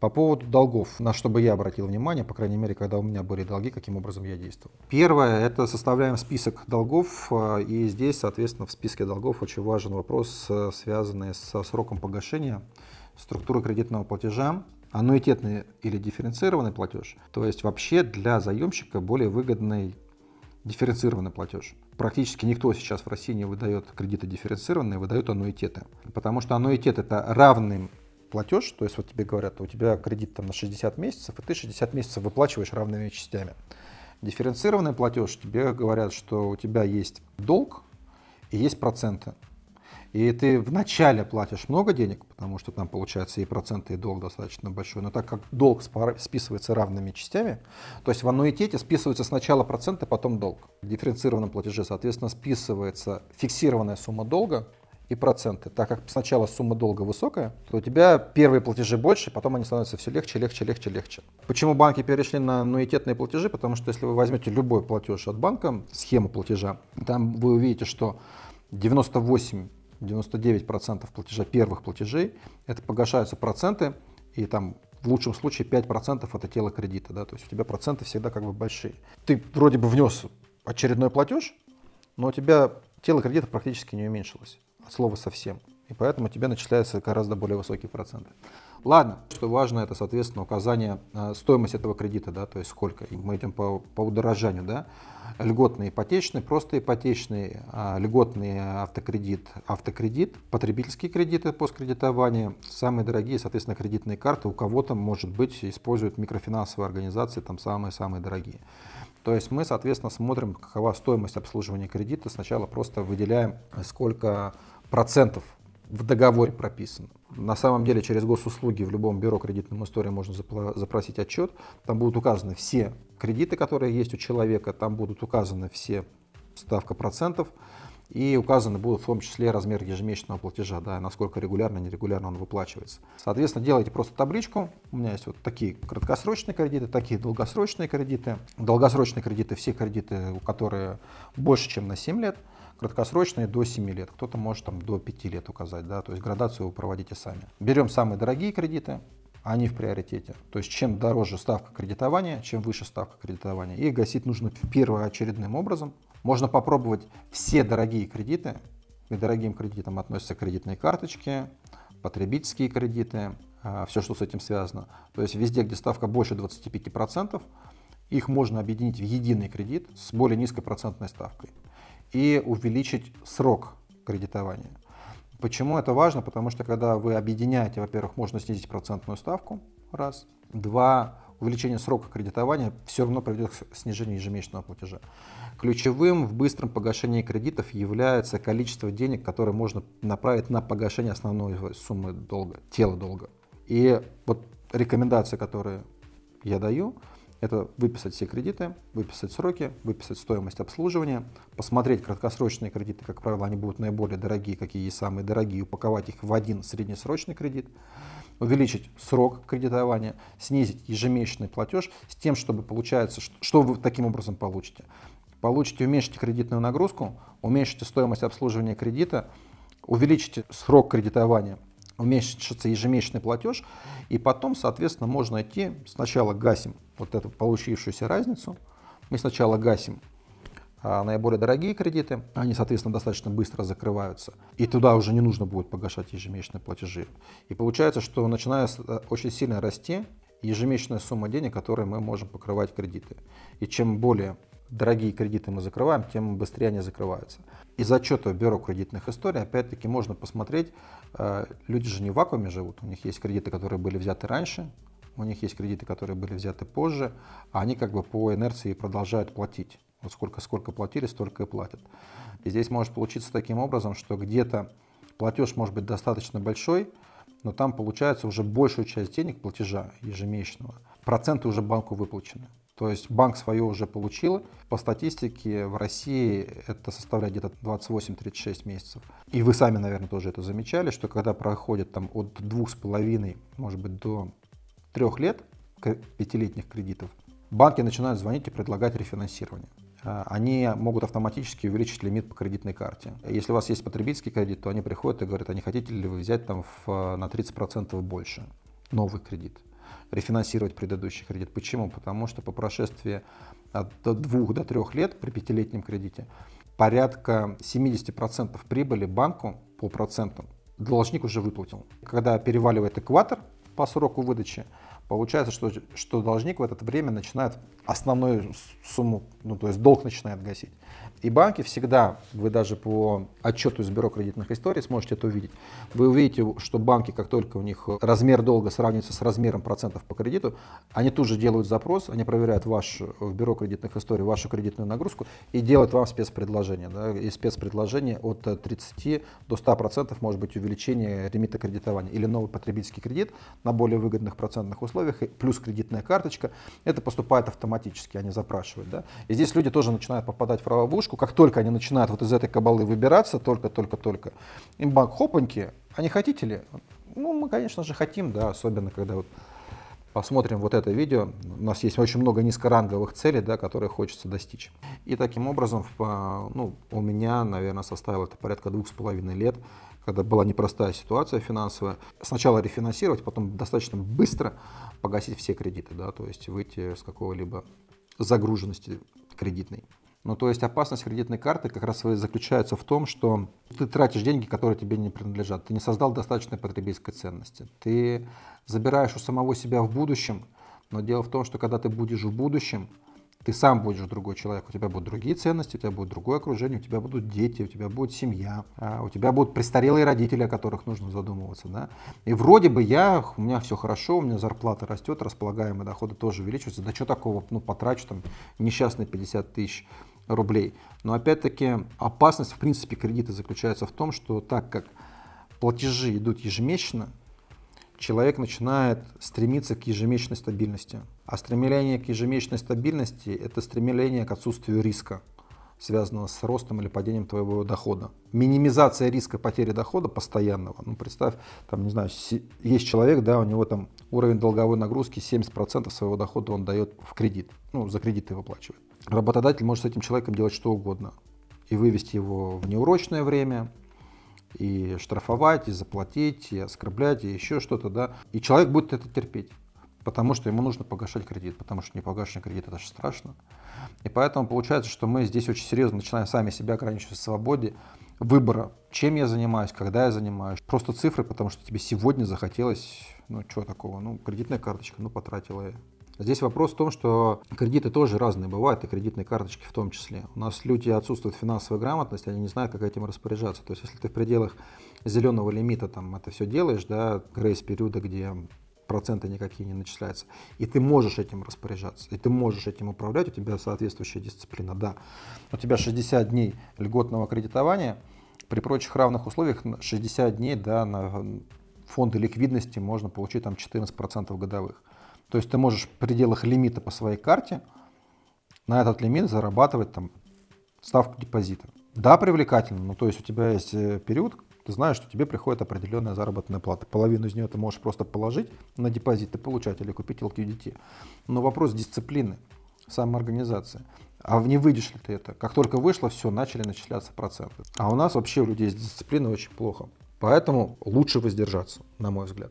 По поводу долгов, на что бы я обратил внимание, по крайней мере, когда у меня были долги, каким образом я действовал. Первое, это составляем список долгов, э, и здесь, соответственно, в списке долгов очень важен вопрос, э, связанный со сроком погашения, структурой кредитного платежа, аннуитетный или дифференцированный платеж. То есть вообще для заемщика более выгодный дифференцированный платеж. Практически никто сейчас в России не выдает кредиты дифференцированные, выдают аннуитеты. Потому что аннуитет это равный платеж, то есть вот тебе говорят, у тебя кредит там на 60 месяцев, и ты 60 месяцев выплачиваешь равными частями. Дифференцированный платеж, тебе говорят, что у тебя есть долг и есть проценты. И ты вначале платишь много денег, потому что там получается и проценты, и долг достаточно большой. Но так как долг списывается равными частями, то есть в аннуитете списываются сначала проценты, потом долг. В дифференцированном платеже, соответственно, списывается фиксированная сумма долга, и проценты. Так как сначала сумма долга высокая, то у тебя первые платежи больше, потом они становятся все легче, легче, легче, легче. Почему банки перешли на аннуитетные платежи? Потому что если вы возьмете любой платеж от банка, схему платежа, там вы увидите, что 98 99% платежа первых платежей, это погашаются проценты, и там в лучшем случае 5% это тело кредита, да, то есть у тебя проценты всегда как бы большие. Ты вроде бы внес очередной платеж, но у тебя тело кредита практически не уменьшилось от слова совсем. И поэтому тебе начисляются гораздо более высокие проценты. Ладно, что важно, это, соответственно, указание э, стоимости этого кредита, да, то есть сколько. И мы идем по, по удорожанию, да. Льготный ипотечный, просто ипотечный, э, а, льготный автокредит, автокредит, потребительские кредиты посткредитования, самые дорогие, соответственно, кредитные карты. У кого-то, может быть, используют микрофинансовые организации, там самые-самые дорогие. То есть мы, соответственно, смотрим, какова стоимость обслуживания кредита. Сначала просто выделяем, сколько процентов в договоре прописано. На самом деле через госуслуги в любом бюро кредитной истории можно запросить отчет. Там будут указаны все кредиты, которые есть у человека, там будут указаны все ставка процентов и указаны будут в том числе размер ежемесячного платежа, да, насколько регулярно, нерегулярно он выплачивается. Соответственно, делайте просто табличку. У меня есть вот такие краткосрочные кредиты, такие долгосрочные кредиты. Долгосрочные кредиты, все кредиты, у которые больше, чем на 7 лет – краткосрочные до 7 лет, кто-то может там до 5 лет указать, да, то есть градацию вы проводите сами. Берем самые дорогие кредиты, они в приоритете. То есть чем дороже ставка кредитования, чем выше ставка кредитования. Их гасить нужно первоочередным образом. Можно попробовать все дорогие кредиты. К дорогим кредитам относятся кредитные карточки, потребительские кредиты, а, все, что с этим связано. То есть везде, где ставка больше 25%, их можно объединить в единый кредит с более низкой процентной ставкой и увеличить срок кредитования. Почему это важно? Потому что когда вы объединяете, во-первых, можно снизить процентную ставку, раз. Два, увеличение срока кредитования все равно приведет к снижению ежемесячного платежа. Ключевым в быстром погашении кредитов является количество денег, которое можно направить на погашение основной суммы долга, тела долга. И вот рекомендации, которые я даю, это выписать все кредиты, выписать сроки, выписать стоимость обслуживания, посмотреть краткосрочные кредиты, как правило, они будут наиболее дорогие, какие есть самые дорогие, упаковать их в один среднесрочный кредит, увеличить срок кредитования, снизить ежемесячный платеж с тем, чтобы получается, что вы таким образом получите. Получите, уменьшите кредитную нагрузку, уменьшите стоимость обслуживания кредита, увеличите срок кредитования – уменьшится ежемесячный платеж, и потом, соответственно, можно идти, сначала гасим вот эту получившуюся разницу, мы сначала гасим а, наиболее дорогие кредиты, они, соответственно, достаточно быстро закрываются, и туда уже не нужно будет погашать ежемесячные платежи. И получается, что начинает э, очень сильно расти ежемесячная сумма денег, которой мы можем покрывать кредиты. И чем более дорогие кредиты мы закрываем, тем быстрее они закрываются. Из отчета Бюро кредитных историй, опять-таки, можно посмотреть, э, люди же не в вакууме живут, у них есть кредиты, которые были взяты раньше, у них есть кредиты, которые были взяты позже, а они как бы по инерции продолжают платить. Вот сколько, сколько платили, столько и платят. И здесь может получиться таким образом, что где-то платеж может быть достаточно большой, но там получается уже большую часть денег платежа ежемесячного. Проценты уже банку выплачены. То есть банк свое уже получил. По статистике в России это составляет где-то 28-36 месяцев. И вы сами, наверное, тоже это замечали, что когда проходит там от 2,5, может быть, до 3 лет пятилетних кредитов, банки начинают звонить и предлагать рефинансирование а, они могут автоматически увеличить лимит по кредитной карте. Если у вас есть потребительский кредит, то они приходят и говорят, а не хотите ли вы взять там в, на 30% больше новый кредит рефинансировать предыдущий кредит. Почему? Потому что по прошествии от двух до трех лет при пятилетнем кредите порядка 70% прибыли банку по процентам должник уже выплатил. Когда переваливает экватор по сроку выдачи, Получается, что, что должник в это время начинает основную сумму, ну то есть долг начинает гасить. И банки всегда, вы даже по отчету из бюро кредитных историй сможете это увидеть, вы увидите, что банки, как только у них размер долга сравнивается с размером процентов по кредиту, они тут же делают запрос, они проверяют ваш, в бюро кредитных историй вашу кредитную нагрузку и делают вам спецпредложение. Да? И спецпредложение от 30 до 100% процентов может быть увеличение лимита кредитования или новый потребительский кредит на более выгодных процентных условиях условиях, плюс кредитная карточка, это поступает автоматически, они запрашивают. Да? И здесь люди тоже начинают попадать в ловушку, как только они начинают вот из этой кабалы выбираться, только-только-только, им банк хопаньки, а не хотите ли? Ну, мы, конечно же, хотим, да, особенно когда вот посмотрим вот это видео. У нас есть очень много низкоранговых целей, да, которые хочется достичь. И таким образом, а, ну, у меня, наверное, составило это порядка двух с половиной лет когда была непростая ситуация финансовая, сначала рефинансировать, потом достаточно быстро погасить все кредиты, да, то есть выйти с какого-либо загруженности кредитной. Ну, то есть опасность кредитной карты как раз заключается в том, что ты тратишь деньги, которые тебе не принадлежат. Ты не создал достаточной потребительской ценности. Ты забираешь у самого себя в будущем, но дело в том, что когда ты будешь в будущем, ты сам будешь другой человек, у тебя будут другие ценности, у тебя будет другое окружение, у тебя будут дети, у тебя будет семья, а, у тебя будут престарелые родители, о которых нужно задумываться. Да? И вроде бы я, у меня все хорошо, у меня зарплата растет, располагаемые доходы тоже увеличиваются, да что такого, ну потрачу там несчастные 50 тысяч рублей. Но опять-таки опасность в принципе кредита заключается в том, что так как платежи идут ежемесячно, человек начинает стремиться к ежемесячной стабильности. А стремление к ежемесячной стабильности – это стремление к отсутствию риска, связанного с ростом или падением твоего дохода. Минимизация риска потери дохода постоянного. Ну, представь, там, не знаю, есть человек, да, у него там уровень долговой нагрузки 70% своего дохода он дает в кредит, ну, за кредиты выплачивает. Работодатель может с этим человеком делать что угодно. И вывести его в неурочное время, и штрафовать, и заплатить, и оскорблять, и еще что-то, да. И человек будет это терпеть потому что ему нужно погашать кредит, потому что не погашенный кредит – это же страшно. И поэтому получается, что мы здесь очень серьезно начинаем сами себя ограничивать в свободе выбора, чем я занимаюсь, когда я занимаюсь. Просто цифры, потому что тебе сегодня захотелось, ну, что такого, ну, кредитная карточка, ну, потратила я. Здесь вопрос в том, что кредиты тоже разные бывают, и кредитные карточки в том числе. У нас люди отсутствует финансовая грамотность, они не знают, как этим распоряжаться. То есть, если ты в пределах зеленого лимита там это все делаешь, да, грейс периода, где проценты никакие не начисляются. И ты можешь этим распоряжаться, и ты можешь этим управлять, у тебя соответствующая дисциплина, да. У тебя 60 дней льготного кредитования, при прочих равных условиях 60 дней да, на фонды ликвидности можно получить там 14% годовых. То есть ты можешь в пределах лимита по своей карте на этот лимит зарабатывать там ставку депозита. Да, привлекательно, но ну, то есть у тебя есть э, период, ты знаешь, что тебе приходит определенная заработная плата. Половину из нее ты можешь просто положить на депозит и получать или купить LQDT. Но вопрос дисциплины, самоорганизации. А в не выйдешь ли ты это? Как только вышло, все, начали начисляться проценты. А у нас вообще у людей с дисциплиной очень плохо. Поэтому лучше воздержаться, на мой взгляд.